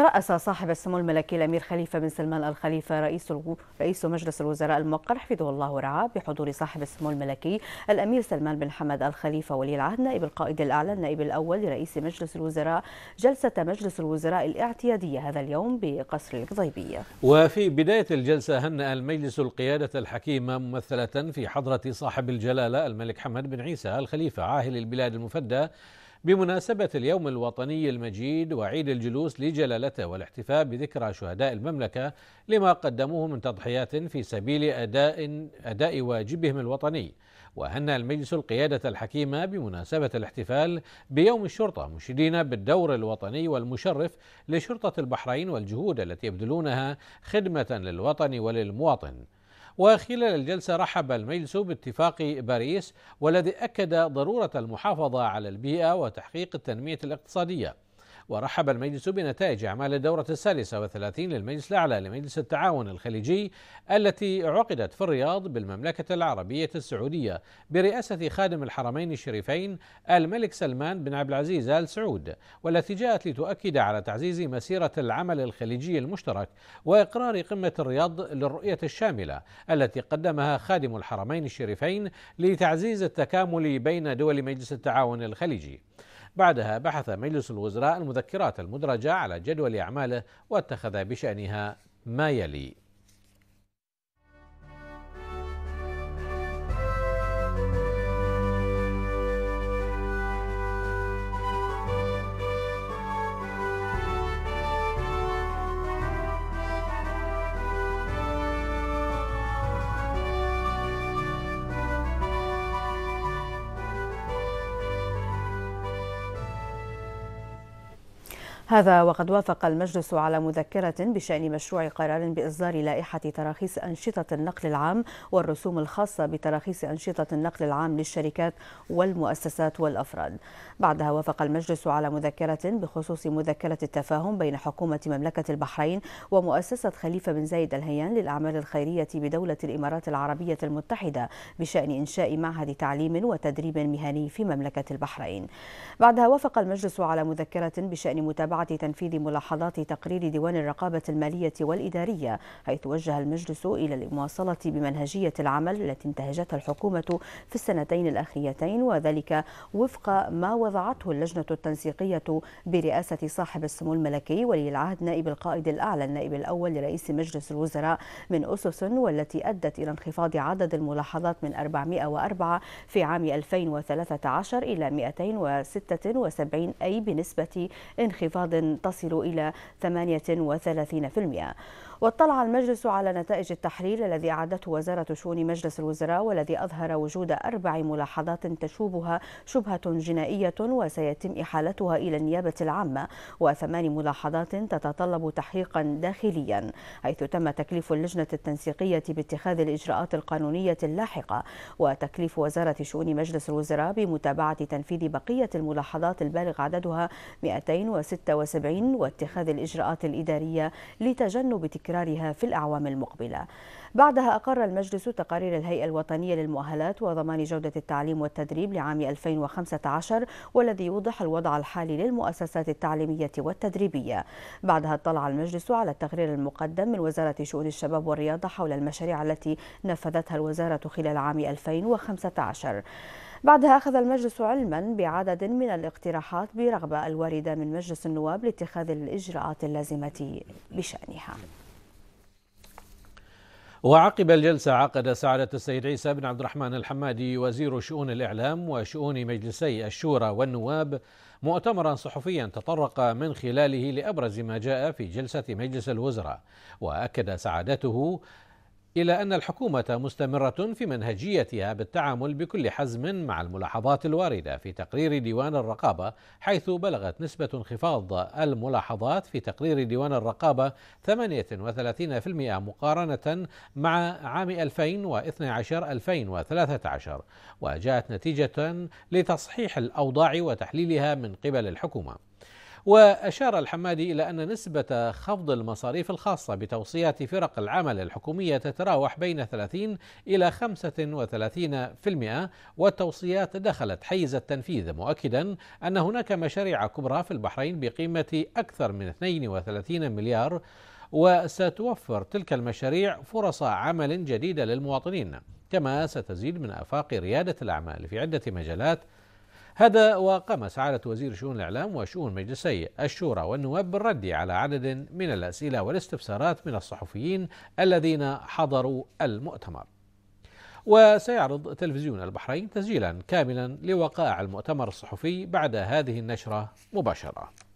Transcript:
ترأس صاحب السمو الملكي الأمير خليفة بن سلمان الخليفة رئيس رئيس مجلس الوزراء الموقر حفظه الله ورعاه بحضور صاحب السمو الملكي الأمير سلمان بن حمد الخليفة ولي العهد نائب القائد الأعلى النائب الأول لرئيس مجلس الوزراء جلسة مجلس الوزراء الاعتيادية هذا اليوم بقصر القضيبية وفي بداية الجلسة هنأ المجلس القيادة الحكيمة ممثلة في حضرة صاحب الجلالة الملك حمد بن عيسى الخليفة عاهل البلاد المفدى بمناسبة اليوم الوطني المجيد وعيد الجلوس لجلالته والاحتفاء بذكرى شهداء المملكة لما قدموه من تضحيات في سبيل أداء, أداء واجبهم الوطني وهنى المجلس القيادة الحكيمة بمناسبة الاحتفال بيوم الشرطة مشيدين بالدور الوطني والمشرف لشرطة البحرين والجهود التي يبذلونها خدمة للوطن وللمواطن وخلال الجلسة رحب المجلس باتفاق باريس والذي أكد ضرورة المحافظة على البيئة وتحقيق التنمية الاقتصادية ورحب المجلس بنتائج أعمال الدورة الثالثة والثلاثين للمجلس الأعلى لمجلس التعاون الخليجي التي عقدت في الرياض بالمملكة العربية السعودية برئاسة خادم الحرمين الشريفين الملك سلمان بن عبد العزيز آل سعود والتي جاءت لتؤكد على تعزيز مسيرة العمل الخليجي المشترك وإقرار قمة الرياض للرؤية الشاملة التي قدمها خادم الحرمين الشريفين لتعزيز التكامل بين دول مجلس التعاون الخليجي بعدها بحث مجلس الوزراء المذكرات المدرجة على جدول أعماله واتخذ بشأنها ما يلي هذا وقد وافق المجلس على مذكرة بشأن مشروع قرار بإصدار لائحة تراخيص أنشطة النقل العام والرسوم الخاصة بتراخيص أنشطة النقل العام للشركات والمؤسسات والأفراد. بعدها وافق المجلس على مذكرة بخصوص مذكرة التفاهم بين حكومة مملكة البحرين ومؤسسة خليفة بن زايد الهيان للأعمال الخيرية بدولة الإمارات العربية المتحدة بشأن إنشاء معهد تعليم وتدريب مهني في مملكة البحرين. بعدها وافق المجلس على مذكرة بشأن متابعة تنفيذ ملاحظات تقرير ديوان الرقابة المالية والإدارية حيث وجه المجلس إلى المواصلة بمنهجية العمل التي انتهجتها الحكومة في السنتين الأخيرتين وذلك وفق ما وضعته اللجنة التنسيقية برئاسة صاحب السمو الملكي ولي العهد نائب القائد الأعلى النائب الأول لرئيس مجلس الوزراء من أسس والتي أدت إلى انخفاض عدد الملاحظات من 404 في عام 2013 إلى 276 أي بنسبة انخفاض تصل إلى 38% واطلع المجلس على نتائج التحرير الذي أعدته وزارة شؤون مجلس الوزراء والذي أظهر وجود أربع ملاحظات تشوبها شبهة جنائية وسيتم إحالتها إلى النيابة العامة وثمان ملاحظات تتطلب تحقيقا داخليا حيث تم تكليف اللجنة التنسيقية باتخاذ الإجراءات القانونية اللاحقة وتكليف وزارة شؤون مجلس الوزراء بمتابعة تنفيذ بقية الملاحظات البالغ عددها 276 واتخاذ الإجراءات الإدارية لتجنب تكرار تكرارها في الأعوام المقبلة بعدها أقر المجلس تقارير الهيئة الوطنية للمؤهلات وضمان جودة التعليم والتدريب لعام 2015 والذي يوضح الوضع الحالي للمؤسسات التعليمية والتدريبية بعدها اطلع المجلس على التقرير المقدم من وزارة شؤون الشباب والرياضة حول المشاريع التي نفذتها الوزارة خلال عام 2015 بعدها أخذ المجلس علما بعدد من الاقتراحات برغبة الواردة من مجلس النواب لاتخاذ الإجراءات اللازمة بشأنها وعقب الجلسة عقد سعادة السيد عيسى بن عبد الرحمن الحمادي وزير شؤون الإعلام وشؤون مجلسي الشورى والنواب مؤتمرا صحفيا تطرق من خلاله لأبرز ما جاء في جلسة مجلس الوزراء وأكد سعادته إلى أن الحكومة مستمرة في منهجيتها بالتعامل بكل حزم مع الملاحظات الواردة في تقرير ديوان الرقابة حيث بلغت نسبة انخفاض الملاحظات في تقرير ديوان الرقابة 38% مقارنة مع عام 2012-2013 وجاءت نتيجة لتصحيح الأوضاع وتحليلها من قبل الحكومة وأشار الحمادي إلى أن نسبة خفض المصاريف الخاصة بتوصيات فرق العمل الحكومية تتراوح بين 30 إلى 35% والتوصيات دخلت حيز التنفيذ مؤكدا أن هناك مشاريع كبرى في البحرين بقيمة أكثر من 32 مليار وستوفر تلك المشاريع فرص عمل جديدة للمواطنين كما ستزيد من آفاق ريادة الأعمال في عدة مجالات هذا وقام سعادة وزير شؤون الإعلام وشؤون مجلسي الشورى والنواب بالرد على عدد من الأسئلة والاستفسارات من الصحفيين الذين حضروا المؤتمر وسيعرض تلفزيون البحرين تسجيلا كاملا لوقائع المؤتمر الصحفي بعد هذه النشرة مباشرة